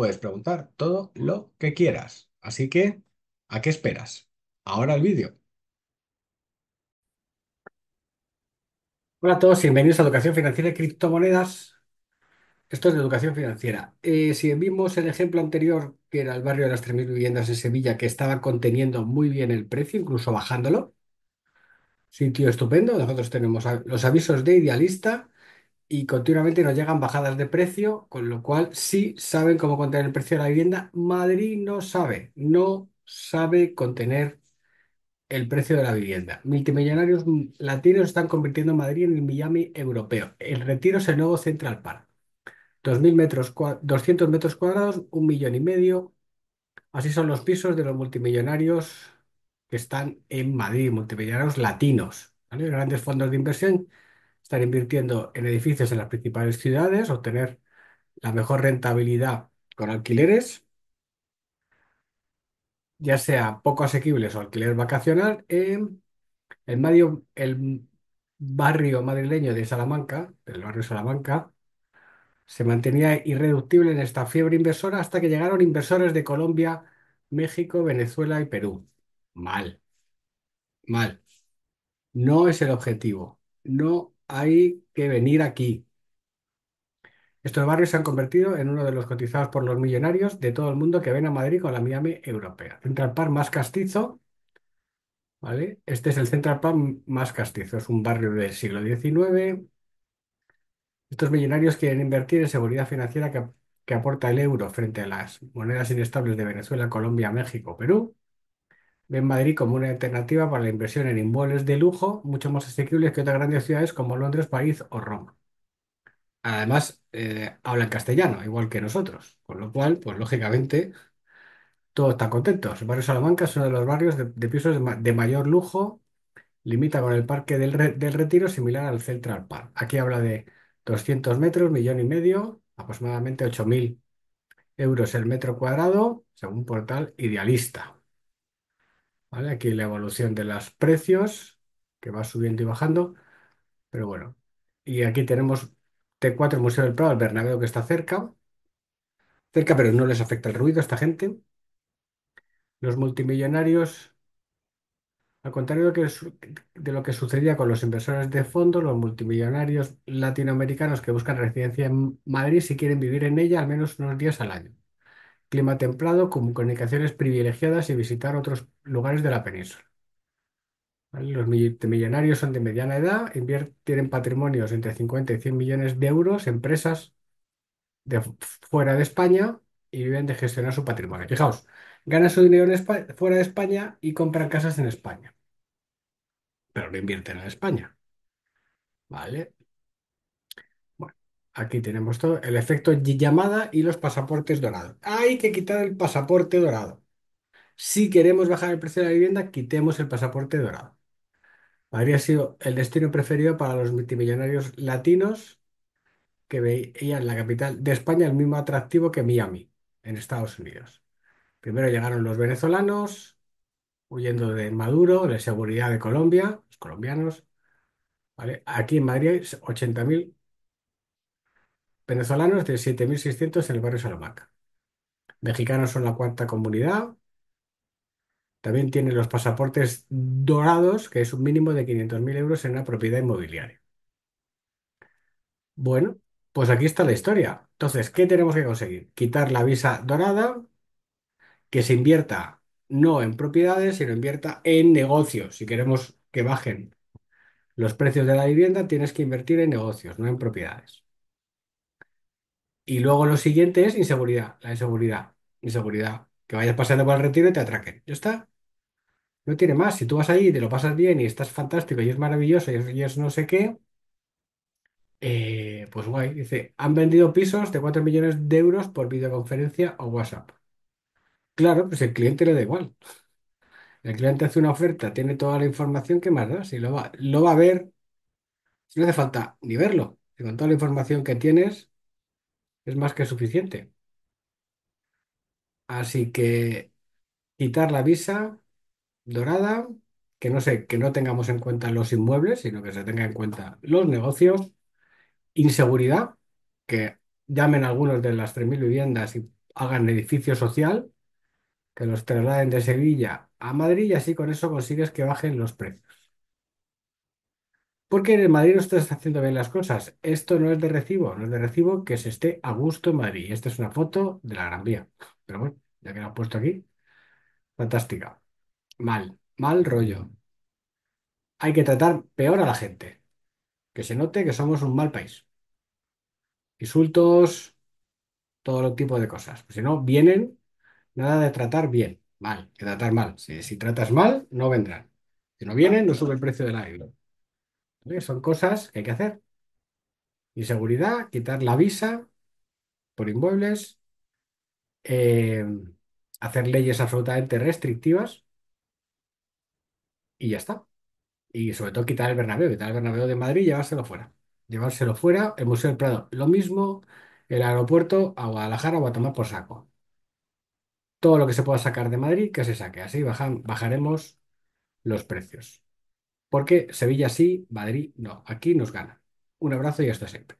puedes preguntar todo lo que quieras. Así que, ¿a qué esperas? Ahora el vídeo. Hola a todos, bienvenidos a Educación Financiera y Criptomonedas. Esto es de educación financiera. Eh, si vimos el ejemplo anterior, que era el barrio de las 3.000 viviendas en Sevilla, que estaba conteniendo muy bien el precio, incluso bajándolo, Sintió estupendo. Nosotros tenemos los avisos de Idealista y continuamente nos llegan bajadas de precio, con lo cual sí saben cómo contener el precio de la vivienda. Madrid no sabe, no sabe contener el precio de la vivienda. Multimillonarios latinos están convirtiendo Madrid en el Miami europeo. El retiro es el nuevo Central Park. 2.000 metros, 200 metros cuadrados, un millón y medio. Así son los pisos de los multimillonarios que están en Madrid, multimillonarios latinos. Grandes fondos de inversión estar invirtiendo en edificios en las principales ciudades, obtener la mejor rentabilidad con alquileres, ya sea poco asequibles o alquiler vacacional, el, barrio madrileño de Salamanca, El barrio Salamanca, se mantenía irreductible en esta fiebre inversora hasta que llegaron inversores de Colombia, México, Venezuela y Perú. Mal, mal. No es el objetivo. No hay que venir aquí. Estos barrios se han convertido en uno de los cotizados por los millonarios de todo el mundo que ven a Madrid con la Miami europea. Central Park más castizo, ¿vale? Este es el Central Park más castizo, es un barrio del siglo XIX. Estos millonarios quieren invertir en seguridad financiera que aporta el euro frente a las monedas inestables de Venezuela, Colombia, México, Perú ven Madrid como una alternativa para la inversión en inmuebles de lujo mucho más asequibles que otras grandes ciudades como Londres, París o Roma. Además, habla eh, hablan castellano, igual que nosotros, con lo cual, pues lógicamente, todos están contentos. El barrio Salamanca es uno de los barrios de, pisos de, mayor lujo, limita con el Parque del, Retiro, similar al Central Park. Aquí habla de 200 metros, millón y medio, aproximadamente 8.000 euros el metro cuadrado, según portal idealista. Aquí la evolución de los precios, que va subiendo y bajando, pero bueno. Y aquí tenemos T4, el Museo del Prado, el Bernabéu que está cerca, cerca, pero no les afecta el ruido a esta gente. Los multimillonarios, al contrario de lo que sucedía con los inversores de fondo, los multimillonarios latinoamericanos que buscan residencia en Madrid si quieren vivir en ella al menos unos días al año clima templado, comunicaciones privilegiadas y visitar otros lugares de la península. Los millonarios son de mediana edad, tienen patrimonios entre 50 y 100 millones de euros, empresas de fuera de España y viven de gestionar su patrimonio. Fijaos, ganan su dinero fuera de España y compran casas en España, pero no invierten en España. ¿Vale? Aquí tenemos todo. El efecto llamada y los pasaportes dorados. Hay que quitar el pasaporte dorado. Si queremos bajar el precio de la vivienda, quitemos el pasaporte dorado. Habría sido el destino preferido para los multimillonarios latinos que veían la capital de España el mismo atractivo que Miami, en Estados Unidos. Primero llegaron los venezolanos, huyendo de Maduro, de seguridad de Colombia, los colombianos. ¿vale? Aquí en Madrid, 80.000 Venezolanos de 7.600 en el barrio Salamanca. Mexicanos son la cuarta comunidad. También tienen los pasaportes dorados, que es un mínimo de 500.000 euros en una propiedad inmobiliaria. Bueno, pues aquí está la historia. Entonces, ¿qué tenemos que conseguir? Quitar la visa dorada, que se invierta no en propiedades, sino invierta en negocios. Si queremos que bajen los precios de la vivienda, tienes que invertir en negocios, no en propiedades. Y luego lo siguiente es inseguridad, la inseguridad, inseguridad. Que vayas pasando por el retiro y te atraquen. Ya está. No tiene más. Si tú vas ahí y te lo pasas bien y estás fantástico y es maravilloso y es, no sé qué, eh, pues guay. Dice, han vendido pisos de 4 millones de euros por videoconferencia o WhatsApp. Claro, pues el cliente le da igual. El cliente hace una oferta, tiene toda la información, que más da? Si lo va, lo va a ver, si no hace falta ni verlo. con toda la información que tienes, es más que suficiente. Así que quitar la visa dorada, que no sé, que no tengamos en cuenta los inmuebles, sino que se tenga en cuenta los negocios, inseguridad, que llamen a algunos de las 3.000 viviendas y hagan edificio social, que los trasladen de Sevilla a Madrid y así con eso consigues que bajen los precios porque en Madrid no estás haciendo bien las cosas. Esto no es de recibo, no es de recibo que se esté a gusto en Madrid. Esta es una foto de la Gran Vía. Pero bueno, ya que la he puesto aquí, fantástica. Mal, mal rollo. Hay que tratar peor a la gente. Que se note que somos un mal país. Insultos, todo tipo de cosas. Pues si no, vienen, nada de tratar bien, mal, que tratar mal. Si, si tratas mal, no vendrán. Si no vienen, no sube el precio del aire. Son cosas que hay que hacer. Inseguridad, quitar la visa por inmuebles, eh, hacer leyes absolutamente restrictivas y ya está. Y sobre todo quitar el Bernabéu, quitar el Bernabéu de Madrid y llevárselo fuera. Llevárselo fuera, el Museo del Prado, lo mismo, el aeropuerto a Guadalajara o a tomar por saco. Todo lo que se pueda sacar de Madrid, que se saque. Así bajaremos los precios porque Sevilla sí, Madrid no. Aquí nos gana. Un abrazo y hasta siempre.